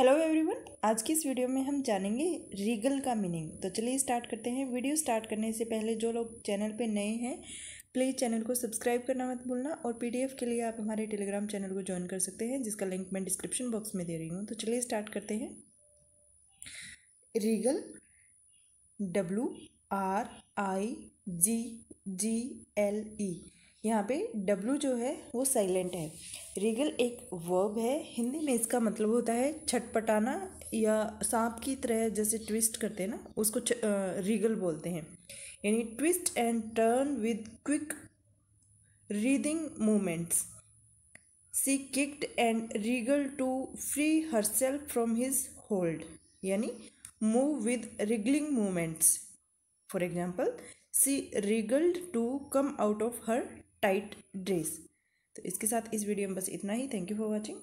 hello everyone आज की इस वीडियो में हम जानेंगे रीगल का मीनिंग तो चलिए स्टार्ट करते हैं वीडियो स्टार्ट करने से पहले जो लोग चैनल पे नए हैं प्लीज़ चैनल को सब्सक्राइब करना मत भूलना और पीडीएफ के लिए आप हमारे टेलीग्राम चैनल को ज्वाइन कर सकते हैं जिसका लिंक मैं डिस्क्रिप्शन बॉक्स में दे रही हूँ तो चलिए स्टार्ट करते हैं wriggle W R I G G L E यहाँ पे डब्लू जो है वो साइलेंट है रिगल एक वर्ब है हिंदी में इसका मतलब होता है छटपटाना या सांप की तरह जैसे ट्विस्ट करते हैं ना उसको च, रिगल बोलते हैं यानी twist and turn with quick writhing movements she kicked and wriggle to free herself from his hold यानी move with wriggling movements for example she wriggled to come out of her tight dress तो इसके साथ इस video में बस इतना ही thank you for watching